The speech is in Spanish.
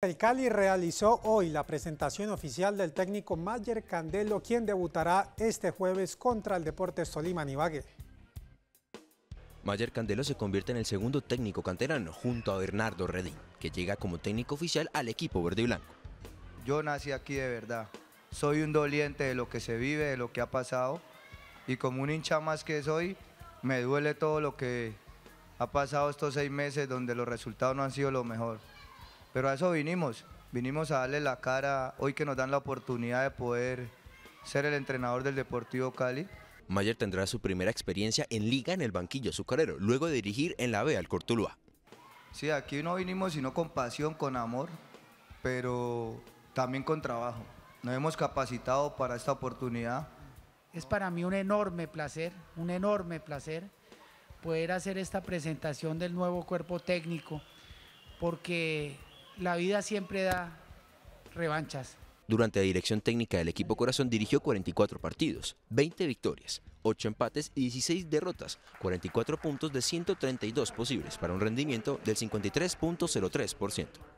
El Cali realizó hoy la presentación oficial del técnico Mayer Candelo, quien debutará este jueves contra el Deportes Tolima Ibague. Mayer Candelo se convierte en el segundo técnico canterano junto a Bernardo Redín, que llega como técnico oficial al equipo verde y blanco. Yo nací aquí de verdad. Soy un doliente de lo que se vive, de lo que ha pasado. Y como un hincha más que soy, me duele todo lo que ha pasado estos seis meses donde los resultados no han sido lo mejor. Pero a eso vinimos, vinimos a darle la cara hoy que nos dan la oportunidad de poder ser el entrenador del Deportivo Cali. Mayer tendrá su primera experiencia en liga en el banquillo azucarero, luego de dirigir en la B al Cortulua. Sí, aquí no vinimos sino con pasión, con amor, pero también con trabajo. Nos hemos capacitado para esta oportunidad. Es para mí un enorme placer, un enorme placer poder hacer esta presentación del nuevo cuerpo técnico, porque la vida siempre da revanchas. Durante la dirección técnica del equipo Corazón dirigió 44 partidos, 20 victorias, 8 empates y 16 derrotas, 44 puntos de 132 posibles para un rendimiento del 53.03%.